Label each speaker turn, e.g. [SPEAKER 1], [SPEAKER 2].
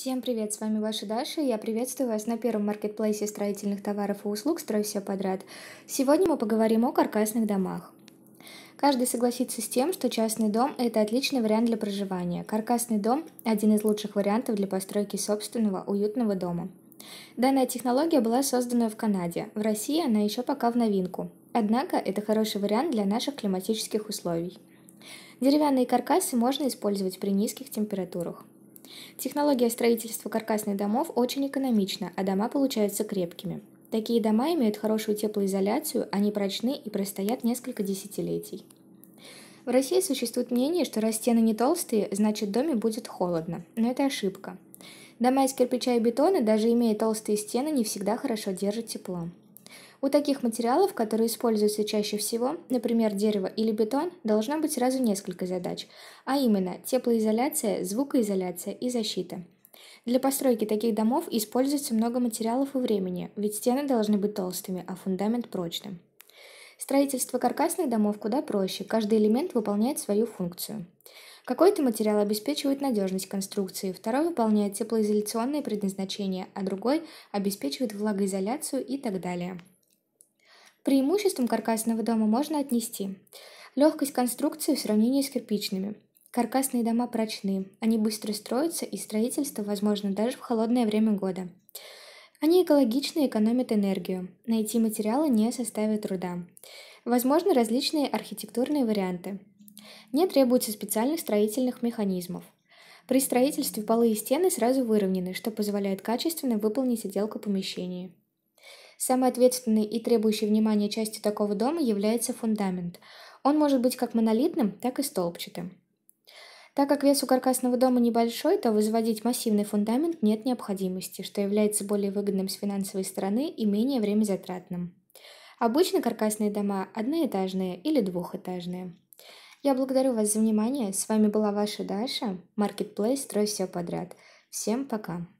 [SPEAKER 1] Всем привет, с вами ваша Даша, я приветствую вас на первом маркетплейсе строительных товаров и услуг «Строй все подряд». Сегодня мы поговорим о каркасных домах. Каждый согласится с тем, что частный дом – это отличный вариант для проживания. Каркасный дом – один из лучших вариантов для постройки собственного уютного дома. Данная технология была создана в Канаде, в России она еще пока в новинку. Однако это хороший вариант для наших климатических условий. Деревянные каркасы можно использовать при низких температурах. Технология строительства каркасных домов очень экономична, а дома получаются крепкими. Такие дома имеют хорошую теплоизоляцию, они прочны и простоят несколько десятилетий. В России существует мнение, что раз стены не толстые, значит в доме будет холодно. Но это ошибка. Дома из кирпича и бетона, даже имея толстые стены, не всегда хорошо держат тепло. У таких материалов, которые используются чаще всего, например, дерево или бетон, должно быть сразу несколько задач, а именно теплоизоляция, звукоизоляция и защита. Для постройки таких домов используется много материалов и времени, ведь стены должны быть толстыми, а фундамент прочным. Строительство каркасных домов куда проще, каждый элемент выполняет свою функцию. Какой-то материал обеспечивает надежность конструкции, второй выполняет теплоизоляционное предназначение, а другой обеспечивает влагоизоляцию и так далее преимуществом каркасного дома можно отнести легкость конструкции в сравнении с кирпичными. Каркасные дома прочны, они быстро строятся и строительство возможно даже в холодное время года. Они экологичны и экономят энергию, найти материалы не составит труда. Возможны различные архитектурные варианты. Не требуется специальных строительных механизмов. При строительстве полы и стены сразу выровнены, что позволяет качественно выполнить отделку помещений. Самой ответственной и требующей внимания частью такого дома является фундамент. Он может быть как монолитным, так и столбчатым. Так как вес у каркасного дома небольшой, то возводить массивный фундамент нет необходимости, что является более выгодным с финансовой стороны и менее времязатратным. Обычно каркасные дома одноэтажные или двухэтажные. Я благодарю вас за внимание. С вами была ваша Даша, Marketplace «Строй все подряд». Всем пока!